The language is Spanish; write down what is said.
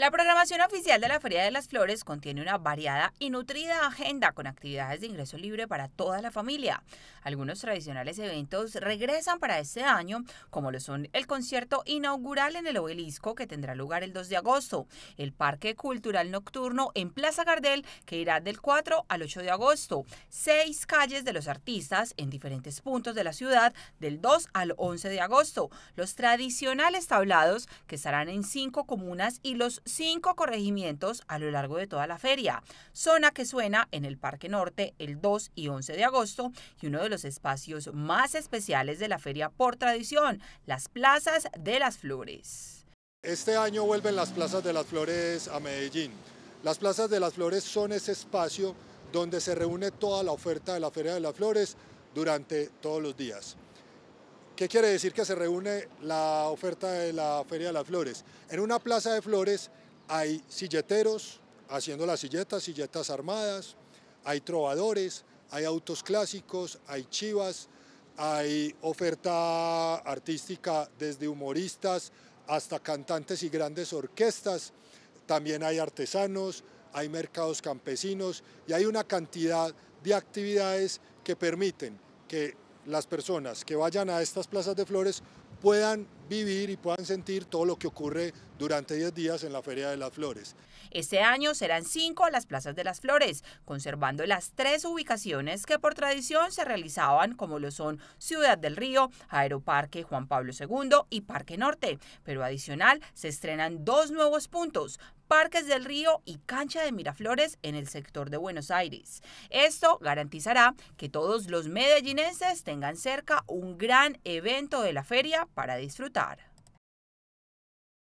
La programación oficial de la Feria de las Flores contiene una variada y nutrida agenda con actividades de ingreso libre para toda la familia. Algunos tradicionales eventos regresan para este año, como lo son el concierto inaugural en el obelisco que tendrá lugar el 2 de agosto, el Parque Cultural Nocturno en Plaza Gardel que irá del 4 al 8 de agosto, seis calles de los artistas en diferentes puntos de la ciudad del 2 al 11 de agosto, los tradicionales tablados que estarán en cinco comunas y los cinco corregimientos a lo largo de toda la feria. Zona que suena en el Parque Norte el 2 y 11 de agosto y uno de los espacios más especiales de la feria por tradición, las plazas de las flores. Este año vuelven las plazas de las flores a Medellín. Las plazas de las flores son ese espacio donde se reúne toda la oferta de la Feria de las Flores durante todos los días. ¿Qué quiere decir que se reúne la oferta de la Feria de las Flores? En una plaza de flores hay silleteros haciendo las silletas, silletas armadas, hay trovadores, hay autos clásicos, hay chivas, hay oferta artística desde humoristas hasta cantantes y grandes orquestas, también hay artesanos, hay mercados campesinos y hay una cantidad de actividades que permiten que las personas que vayan a estas plazas de flores puedan vivir y puedan sentir todo lo que ocurre durante 10 días en la Feria de las Flores. Este año serán cinco las plazas de las flores, conservando las tres ubicaciones que por tradición se realizaban, como lo son Ciudad del Río, Aeroparque Juan Pablo II y Parque Norte. Pero adicional, se estrenan dos nuevos puntos, Parques del Río y Cancha de Miraflores en el sector de Buenos Aires. Esto garantizará que todos los medellinenses tengan cerca un gran evento de la feria para disfrutar estar.